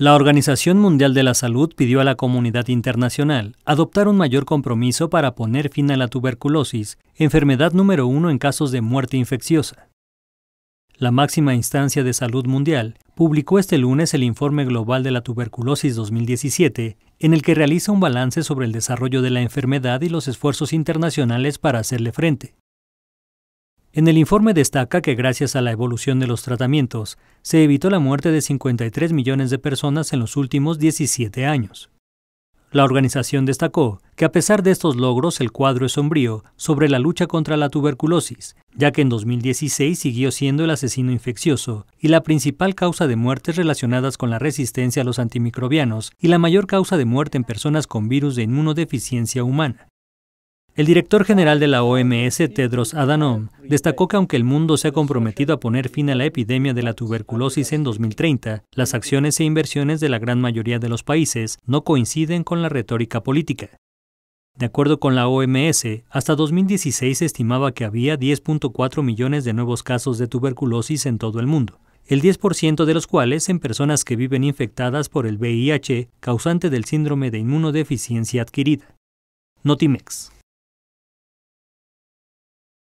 La Organización Mundial de la Salud pidió a la comunidad internacional adoptar un mayor compromiso para poner fin a la tuberculosis, enfermedad número uno en casos de muerte infecciosa. La máxima instancia de salud mundial publicó este lunes el Informe Global de la Tuberculosis 2017, en el que realiza un balance sobre el desarrollo de la enfermedad y los esfuerzos internacionales para hacerle frente. En el informe destaca que gracias a la evolución de los tratamientos, se evitó la muerte de 53 millones de personas en los últimos 17 años. La organización destacó que a pesar de estos logros el cuadro es sombrío sobre la lucha contra la tuberculosis, ya que en 2016 siguió siendo el asesino infeccioso y la principal causa de muertes relacionadas con la resistencia a los antimicrobianos y la mayor causa de muerte en personas con virus de inmunodeficiencia humana. El director general de la OMS, Tedros Adhanom, destacó que aunque el mundo se ha comprometido a poner fin a la epidemia de la tuberculosis en 2030, las acciones e inversiones de la gran mayoría de los países no coinciden con la retórica política. De acuerdo con la OMS, hasta 2016 se estimaba que había 10.4 millones de nuevos casos de tuberculosis en todo el mundo, el 10% de los cuales en personas que viven infectadas por el VIH, causante del síndrome de inmunodeficiencia adquirida. Notimex.